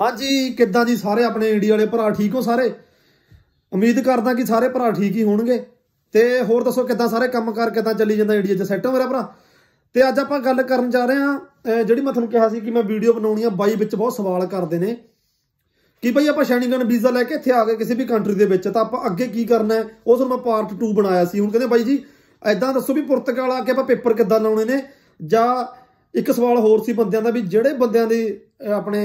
ਹਾਂਜੀ ਕਿੱਦਾਂ ਜੀ ਸਾਰੇ ਆਪਣੇ ਇੰਡੀਆ ਵਾਲੇ ਭਰਾ ਠੀਕ ਹੋ ਸਾਰੇ ਉਮੀਦ ਕਰਦਾ ਕਿ ਸਾਰੇ ਭਰਾ ਠੀਕ ਹੀ ਹੋਣਗੇ ਤੇ ਹੋਰ ਦੱਸੋ ਕਿੱਦਾਂ ਸਾਰੇ ਕੰਮ ਕਰ ਕਿੱਦਾਂ ਚੱਲੀ ਜਾਂਦਾ ਇੰਡੀਆ 'ਚ ਸੈੱਟ ਹੋ ਮੇਰਾ ਭਰਾ ਤੇ ਅੱਜ ਆਪਾਂ ਗੱਲ ਕਰਨ ਜਾ ਰਹੇ ਆ ਜਿਹੜੀ ਮੈਂ ਤੁਹਾਨੂੰ ਕਿਹਾ ਸੀ ਕਿ ਮੈਂ ਵੀਡੀਓ ਬਣਾਉਣੀ ਆ ਬਾਈ ਵਿੱਚ ਬਹੁਤ ਸਵਾਲ ਕਰਦੇ ਨੇ ਕਿ ਭਾਈ ਆਪਾਂ ਸ਼ੈਨਿੰਗਨ ਵੀਜ਼ਾ ਲੈ ਕੇ ਇੱਥੇ ਆ ਗਏ ਕਿਸੇ ਵੀ ਕੰਟਰੀ ਦੇ ਵਿੱਚ ਤਾਂ ਆਪਾਂ ਅੱਗੇ ਕੀ ਕਰਨਾ ਹੈ ਉਹ ਤੁਹਾਨੂੰ ਮੈਂ ਪਾਰਟ 2 ਬਣਾਇਆ ਸੀ ਹੁਣ ਕਹਿੰਦੇ ਬਾਈ ਜੀ ਐਦਾਂ ਦੱਸੋ ਵੀ ਪੁਰਤਗਾਲ ਆ ਕੇ ਆਪਾਂ ਪੇਪਰ ਕਿੱਦਾਂ ਲਾਉਣੇ ਨੇ ਜਾਂ ਇੱਕ ਸਵਾਲ ਹੋਰ ਸੀ ਬੰਦਿਆਂ ਦਾ ਵੀ ਜਿਹੜੇ ਬੰਦਿਆਂ ਦੇ ਆਪਣੇ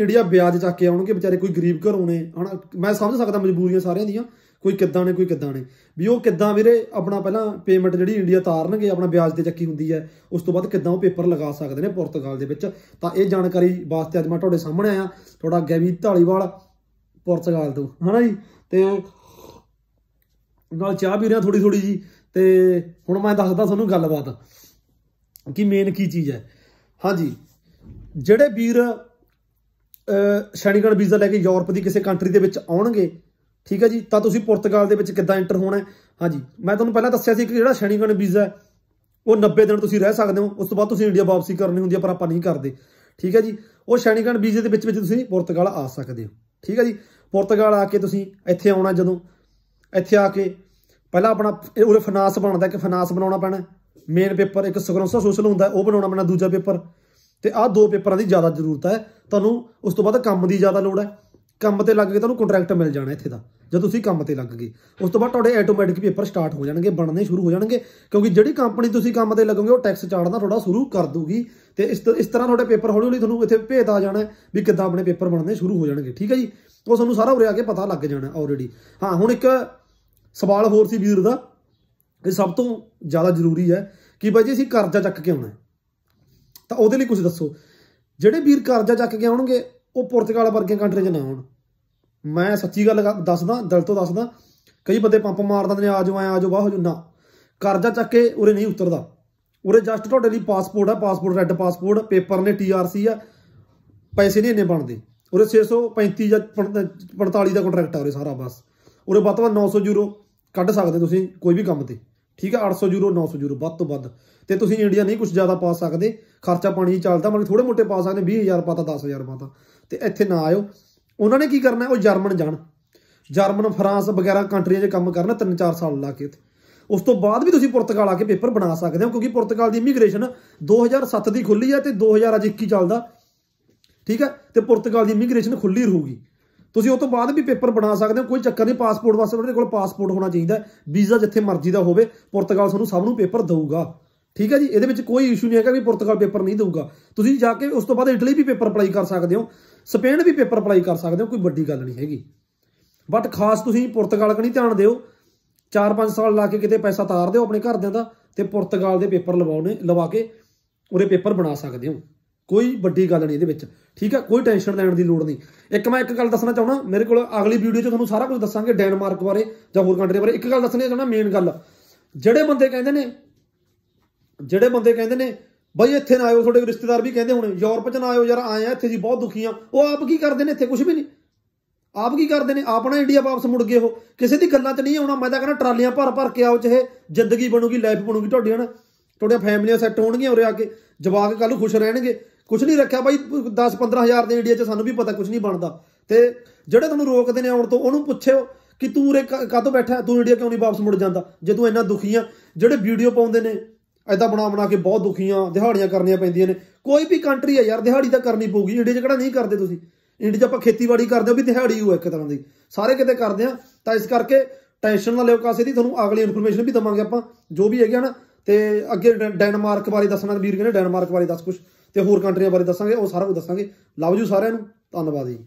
ਇੰਡੀਆ ਵਿਆਜ ਚੱਕ ਕੇ ਆਉਣਗੇ ਵਿਚਾਰੇ ਕੋਈ ਗਰੀਬ ਘਰੋਂ ਨੇ ਹਨਾ ਮੈਂ ਸਮਝ ਸਕਦਾ ਮਜਬੂਰੀਆਂ ਸਾਰਿਆਂ ਦੀਆਂ ਕੋਈ ਕਿੱਦਾਂ ਨੇ ਕੋਈ ਕਿੱਦਾਂ ਨੇ ਵੀ ਉਹ ਕਿੱਦਾਂ ਵੀਰੇ ਆਪਣਾ ਪਹਿਲਾਂ ਪੇਮੈਂਟ ਜਿਹੜੀ ਇੰਡੀਆ ਤਾਰਨਗੇ ਆਪਣਾ ਵਿਆਜ ਤੇ ਚੱਕੀ ਹੁੰਦੀ ਹੈ ਉਸ ਤੋਂ ਬਾਅਦ ਕਿੱਦਾਂ ਉਹ ਪੇਪਰ ਲਗਾ ਸਕਦੇ ਨੇ ਪੁਰਤਗਾਲ ਦੇ ਵਿੱਚ ਤਾਂ ਇਹ ਜਾਣਕਾਰੀ ਵਾਸਤੇ ਅੱਜ ਮੈਂ ਤੁਹਾਡੇ ਸਾਹਮਣੇ ਆਇਆ ਤੁਹਾਡਾ ਗੈਵੀ ਢਾਲੀਵਾਲ ਪੁਰਤਗਾਲ ਤੋਂ ਹਨਾ ਜੀ ਤੇ ਨਾਲ ਚਾਹ ਵੀ ਥੋੜੀ ਥੋੜੀ ਜੀ ਤੇ ਹੁਣ ਮੈਂ ਦੱਸਦਾ ਤੁਹਾਨੂੰ ਗੱਲਬਾਤ ਕਿ ਮੇਨ ਕੀ ਚੀਜ਼ ਹੈ ਹਾਂਜੀ ਜਿਹੜੇ ਵੀਰ ਸ਼ੈਨੀਗਨ ਵੀਜ਼ਾ ਲੈ ਕੇ ਯੂਰਪ ਦੀ ਕਿਸੇ ਕੰਟਰੀ ਦੇ ਵਿੱਚ ਆਉਣਗੇ ਠੀਕ ਹੈ ਜੀ ਤਾਂ ਤੁਸੀਂ ਪੁਰਤਗਾਲ ਦੇ ਵਿੱਚ ਕਿੱਦਾਂ ਐਂਟਰ ਹੋਣਾ ਹਾਂਜੀ ਮੈਂ ਤੁਹਾਨੂੰ ਪਹਿਲਾਂ ਦੱਸਿਆ ਸੀ ਕਿ ਜਿਹੜਾ ਸ਼ੈਨੀਗਨ ਵੀਜ਼ਾ ਹੈ ਉਹ 90 ਦਿਨ ਤੁਸੀਂ ਰਹਿ ਸਕਦੇ ਹੋ ਉਸ ਤੋਂ ਬਾਅਦ ਤੁਸੀਂ ਇੰਡੀਆ ਵਾਪਸੀ ਕਰਨੀ ਹੁੰਦੀ ਹੈ ਪਰ ਆਪਾਂ ਨਹੀਂ ਕਰਦੇ ਠੀਕ ਹੈ ਜੀ ਉਹ ਸ਼ੈਨੀਗਨ ਵੀਜ਼ੇ ਦੇ ਵਿੱਚ ਵਿੱਚ ਤੁਸੀਂ ਪੁਰਤਗਾਲ ਆ ਸਕਦੇ ਹੋ ਠੀਕ ਹੈ ਜੀ ਪੁਰਤਗਾਲ ਆ ਕੇ ਤੁਸੀਂ ਇੱਥੇ ਆਉਣਾ ਜਦੋਂ ਇੱਥੇ ਆ ਕੇ ਪਹਿਲਾਂ ਆਪਣਾ ਉਹ ਫਾਈਨਾਂਸ ਬਣਦਾ ਕਿ ਫਾਈਨਾਂਸ ਬਣਾਉਣਾ ਪੈਣਾ ਮੇਨ ਪੇਪਰ ਇੱਕ ਸਕਰੋਂਸਾ ਸੋਸ਼ਲ ਹੁੰਦਾ ਉਹ ਬਣਾਉਣਾ ਪੈਣਾ ਦੂਜਾ ਪੇਪਰ ਤੇ ਆਹ ਦੋ ਪੇਪਰਾਂ ਦੀ ਜ਼ਿਆਦਾ ਜ਼ਰੂਰਤ ਹੈ ਤੁਹਾਨੂੰ ਉਸ ਤੋਂ ਬਾਅਦ ਕੰਮ ਦੀ ਜ਼ਿਆਦਾ ਲੋੜ ਹੈ ਕੰਮ ਤੇ ਲੱਗ ਕੇ ਤੁਹਾਨੂੰ ਕੰਟਰੈਕਟ ਮਿਲ ਜਾਣਾ ਇੱਥੇ ਦਾ ਜਦ ਤੁਸੀਂ ਕੰਮ ਤੇ ਲੱਗ ਗਏ ਉਸ ਤੋਂ ਬਾਅਦ ਤੁਹਾਡੇ ਆਟੋਮੈਟਿਕ ਪੇਪਰ ਸਟਾਰਟ ਹੋ ਜਾਣਗੇ ਬਣਨੇ ਸ਼ੁਰੂ ਹੋ ਜਾਣਗੇ ਕਿਉਂਕਿ ਜਿਹੜੀ ਕੰਪਨੀ ਤੁਸੀਂ ਕੰਮ ਤੇ ਲੱਗੋਗੇ ਉਹ ਟੈਕਸ ਚਾੜਨਾ ਤੁਹਾਡਾ ਸ਼ੁਰੂ ਕਰ ਦੂਗੀ ਤੇ ਇਸ ਇਸ ਤਰ੍ਹਾਂ ਤੁਹਾਡੇ ਪੇਪਰ ਹੌਲੀ ਹੌਲੀ ਤੁਹਾਨੂੰ ਇੱਥੇ ਭੇਜ ਆ ਜਾਣਾ ਵੀ ਕਿੱਦਾਂ ਆਪਣੇ ਪੇਪਰ ਬਣਨੇ ਸ਼ੁਰੂ ਹੋ ਜਾਣਗੇ ਠੀਕ ਹੈ ਜੀ ਉਹ ਤੁਹਾਨੂੰ ਸਾਰਾ ਉਰੇ ਆ ਕੇ ਪਤਾ ਲੱਗ ਜਾਣਾ ਆਲਰੇਡੀ ਹਾਂ ਹੁਣ ਇੱਕ ਸਵਾਲ ਹੋਰ ਸੀ ਵੀਰ ਦਾ ਇਹ ਸਭ ਤੋਂ ਜ਼ਿਆਦਾ ਜ਼ਰੂਰੀ ਹੈ ਕਿ ਬਾਈ ਜੀ ਅਸੀਂ ਕਰਜ਼ਾ ਚੱਕ ਕੇ ਆਉਣਾ ਤਾਂ ਉਹਦੇ ਲਈ ਕੁਝ ਦੱਸੋ ਜਿਹੜੇ ਵੀਰ ਕਰਜ਼ਾ ਚੱਕ ਕੇ ਆਉਣਗੇ ਉਹ ਪੁਰਤਗਾਲ ਵਰਗੇ ਕੰਟਰੀਆਂ 'ਚ ਨਾ ਆਉਣ ਮੈਂ ਸੱਚੀ ਗੱਲ ਦੱਸਦਾ ਦਿਲ ਤੋਂ ਦੱਸਦਾ ਕਈ ਬੰਦੇ ਪੰਪ ਮਾਰ ਦਿੰਦੇ ਨੇ ਆਜੋ ਆਇਆ ਆਜੋ ਵਾਹ ਹੋ ਨਾ ਕਰਜ਼ਾ ਚੱਕ ਕੇ ਉਰੇ ਨਹੀਂ ਉਤਰਦਾ ਉਰੇ ਜਸਟ ਤੁਹਾਡੇ ਲਈ ਪਾਸਪੋਰਟ ਆ ਪਾਸਪੋਰਟ ਰੈੱਡ ਪਾਸਪੋਰਟ ਪੇਪਰ ਨੇ ਟੀਆਰਸੀ ਆ ਪੈਸੇ ਨਹੀਂ ਇੰਨੇ ਬਣਦੇ ਉਰੇ 635 ਜਾਂ 45 ਦਾ ਕੰਟਰੈਕਟ ਆ ਉਰੇ ਸਾਰਾ ਬਸ ਉਰੇ ਵੱਧ ਤੋਂ ਵੱਧ 900 ਯੂਰੋ ਕੱਢ ਸਕਦੇ ਤੁਸੀਂ ਕੋਈ ਵੀ ਕੰਮ ਤੇ ਠੀਕ ਹੈ 800 ਯੂਰੋ 900 ਯੂਰੋ ਵੱਧ ਤੋਂ ਵੱਧ ਤੇ ਤੁਸੀਂ ਇੰਡੀਆ ਨਹੀਂ ਕੁਝ ਜ਼ਿਆਦਾ ਪਾ ਸਕਦੇ ਖਰਚਾ ਪਾਣੀ ਹੀ ਚੱਲਦਾ ਮਨ ਥੋੜੇ ਮੋਟੇ ਪਾ ਸਕਦੇ 20000 ਪਾਤਾ 10000 ਪਾਤਾ ਤੇ ਇੱਥੇ ਨਾ ਆਇਓ ਉਹਨਾਂ ਨੇ ਕੀ ਕਰਨਾ ਉਹ ਜਰਮਨ ਜਾਣ ਜਰਮਨ ਫਰਾਂਸ ਵਗੈਰਾ ਕੰਟਰੀਆਂ 'ਚ ਕੰਮ ਕਰਨਾ 3-4 ਸਾਲ ਲਾ ਕੇ ਉਸ ਤੋਂ ਬਾਅਦ ਵੀ ਤੁਸੀਂ ਪੁਰਤਗਾਲ ਆ ਕੇ ਪੇਪਰ ਬਣਾ ਸਕਦੇ ਹੋ ਕਿਉਂਕਿ ਪੁਰਤਗਾਲ ਦੀ ਇਮੀਗ੍ਰੇਸ਼ਨ 2007 ਦੀ ਖੁੱਲੀ ਹੈ ਤੇ 2021 ਚੱਲਦਾ ਠੀਕ ਹੈ ਤੇ ਪੁਰਤਗਾਲ ਦੀ ਇਮੀਗ੍ਰੇਸ਼ਨ ਖੁੱਲੀ ਰਹੂਗੀ ਤੁਸੀਂ ਉਹ ਤੋਂ ਬਾਅਦ ਵੀ ਪੇਪਰ ਬਣਾ ਸਕਦੇ ਹੋ ਕੋਈ ਚੱਕਰ ਨਹੀਂ ਪਾਸਪੋਰਟ ਵਾਸਤੇ ਤੁਹਾਡੇ ਕੋਲ ਪਾਸਪੋਰਟ ਹੋਣਾ ਚਾਹੀਦਾ ਵੀਜ਼ਾ ਜਿੱਥੇ ਮਰਜ਼ੀ ਦਾ ਹੋਵੇ ਪੁਰਤਗਾਲ ਤੁਹਾਨੂੰ ਸਭ ਨੂੰ ਪੇਪਰ ਦੇਊਗਾ ਠੀਕ ਹੈ ਜੀ ਇਹਦੇ ਵਿੱਚ ਕੋਈ ਇਸ਼ੂ ਨਹੀਂ ਹੈਗਾ ਵੀ ਪੁਰਤਗਾਲ ਪੇਪਰ ਨਹੀਂ ਦੇਊਗਾ ਤੁਸੀਂ ਜਾ ਕੇ ਉਸ ਤੋਂ ਬਾਅਦ ਇਟਲੀ ਵੀ ਪੇਪਰ ਅਪਲਾਈ ਕਰ ਸਕਦੇ ਹੋ ਸਪੇਨ ਵੀ ਪੇਪਰ ਅਪਲਾਈ ਕਰ ਸਕਦੇ ਹੋ ਕੋਈ ਵੱਡੀ ਗੱਲ ਨਹੀਂ ਹੈਗੀ ਬਟ ਖਾਸ ਤੁਸੀਂ ਪੁਰਤਗਾਲ ਕਣੀ ਧਿਆਨ ਦਿਓ 4-5 ਸਾਲ ਲਾ ਕੇ ਕਿਤੇ ਪੈਸਾ ਤਾਰ ਦਿਓ ਆਪਣੇ ਘਰ ਦੇ ਦਾ ਤੇ ਪੁਰਤਗਾਲ ਦੇ ਪੇਪਰ ਲਵਾਉਣੇ ਲਵਾ ਕੇ ਉਹਦੇ ਪੇਪਰ ਬਣਾ ਸਕਦੇ ਹੋ ਕੋਈ ਵੱਡੀ ਗੱਲ ਨਹੀਂ ਇਹਦੇ ਵਿੱਚ ਠੀਕ ਹੈ ਕੋਈ ਟੈਨਸ਼ਨ ਲੈਣ ਦੀ ਲੋੜ ਨਹੀਂ ਇੱਕ ਮੈਂ ਇੱਕ ਗੱਲ ਦੱਸਣਾ ਚਾਹੁੰਦਾ ਮੇਰੇ ਕੋਲ ਅਗਲੀ ਵੀਡੀਓ 'ਚ ਤੁਹਾਨੂੰ ਸਾਰਾ ਕੁਝ ਦੱਸਾਂਗੇ ਡੈਨਮਾਰਕ ਬਾਰੇ ਜਾਂ ਹੋਰ ਕੰਟਰੀ ਬਾਰੇ ਇੱਕ ਗੱਲ ਦੱਸਣੀ ਜਣਾ ਮੇਨ ਗੱਲ ਜਿਹੜੇ ਬੰਦੇ ਕਹਿੰਦੇ ਨੇ ਜਿਹੜੇ ਬੰਦੇ ਕਹਿੰਦੇ ਨੇ ਬਈ ਇੱਥੇ ਨਾ ਆਇਓ ਤੁਹਾਡੇ ਰਿਸ਼ਤੇਦਾਰ ਵੀ ਕਹਿੰਦੇ ਹੋਣੇ ਯੂਰਪ 'ਚ ਨਾ ਆਇਓ ਯਾਰ ਆਏ ਆ ਇੱਥੇ ਜੀ ਬਹੁਤ ਦੁਖੀ ਆ ਉਹ ਆਪ ਕੀ ਕਰਦੇ ਨੇ ਇੱਥੇ ਕੁਝ ਵੀ ਨਹੀਂ ਆਪ ਕੀ ਕਰਦੇ ਨੇ ਆਪਣਾ ਇੰਡੀਆ ਵਾਪਸ ਮੁੜ ਗਏ ਉਹ ਕਿਸੇ ਦੀ ਗੱਲਾਂ 'ਚ ਨਹੀਂ ਆਉਣਾ ਮੈਂ ਤਾਂ ਕਹਿੰਦਾ ਟਰਾਲੀਆਂ ਭਰ ਭਰ ਕੇ ਆਓ ਚਾਹੇ ਜ਼ਿੰਦਗੀ ਬਣੂਗੀ ਲਾਈਫ ਬਣੂਗੀ ਤੁਹਾਡੀ ਹਣਾ ਤੁਹਾਡੀਆਂ ਫੈਮਲੀਆਂ ਸੈੱਟ ਹੋਣਗੀਆਂ ਉਰੇ ਆ ਕੇ ਜਵਾਕ ਕੱਲ ਖੁਸ਼ ਰਹਿਣਗੇ ਕੁਝ ਨਹੀਂ ਰੱਖਿਆ ਬਾਈ 10 15000 ਦੇ ਇੰਡੀਆ 'ਚ ਸਾਨੂੰ ਵੀ ਪਤਾ ਕੁਝ ਨਹੀਂ ਬਣਦਾ ਤੇ ਜਿਹੜੇ ਤੁਹਾਨੂੰ ਰੋਕਦੇ ਨੇ ਆਉਣ ਤੋਂ ਉਹਨੂੰ ਪੁੱਛਿਓ ਕਿ ਤੂੰ ਰੇ ਕਾਤੋਂ ਬੈਠਾ ਤੂੰ ਇੰਡੀਆ ਕਿਉਂ ਨਹੀਂ ਵਾਪਸ ਮੁੜ ਜਾਂਦਾ ਜੇ ਤੂੰ ਇੰਨਾ ਦੁਖੀ ਆ ਜਿਹੜੇ ਵੀਡੀਓ ਪਾਉਂਦੇ ਨੇ ਐਦਾਂ ਬਣਾ ਬਣਾ ਕੇ ਬਹੁਤ ਦੁਖੀ ਆ ਦਿਹਾੜੀਆਂ ਕਰਨੀਆਂ ਪੈਂਦੀਆਂ ਨੇ ਕੋਈ ਵੀ ਕੰਟਰੀ ਆ ਯਾਰ ਦਿਹਾੜੀ ਤਾਂ ਕਰਨੀ ਪਊਗੀ ਇੰਡੀਆ 'ਚ ਕਿਹੜਾ ਨਹੀਂ ਕਰਦੇ ਤੁਸੀਂ ਇੰਡੀਆ 'ਚ ਆਪਾਂ ਖੇਤੀਬਾੜੀ ਕਰਦੇ ਹੋ ਵੀ ਦਿਹਾੜੀ ਹੋ ਇੱਕ ਤਰ੍ਹਾਂ ਦੀ ਸਾਰੇ ਕਿਤੇ ਕਰਦੇ ਆ ਤਾਂ ਇਸ ਕਰਕੇ ਟੈਨਸ਼ਨ ਨਾ ਲਿਓ ਕਾਸੇ ਦੀ ਤੁਹਾਨੂੰ ਅਗਲੀ ਇਨਫੋਰਮੇਸ਼ਨ ਵੀ ਦਵਾਂਗੇ ਆਪਾਂ ਜੋ ਵੀ ਹੈਗਾ ਨਾ ਤੇ ਅੱਗੇ ਡੈਨਮਾਰਕ ਬਾਰੇ ਦੱਸਣਾ ਵੀਰ ਕਹਿੰਦੇ ਡੈਨਮਾਰਕ ਬਾਰੇ ਦੱਸ ਕੁਝ ਤੇ ਹੋਰ ਕੰਟਰੀਆਂ ਬਾਰੇ ਦੱਸਾਂਗੇ ਉਹ ਸਾਰਾ ਕੁਝ ਦੱਸਾਂਗੇ ਲਵ ਯੂ ਸਾਰਿਆਂ ਨੂੰ ਧੰਨਵਾਦ ਜੀ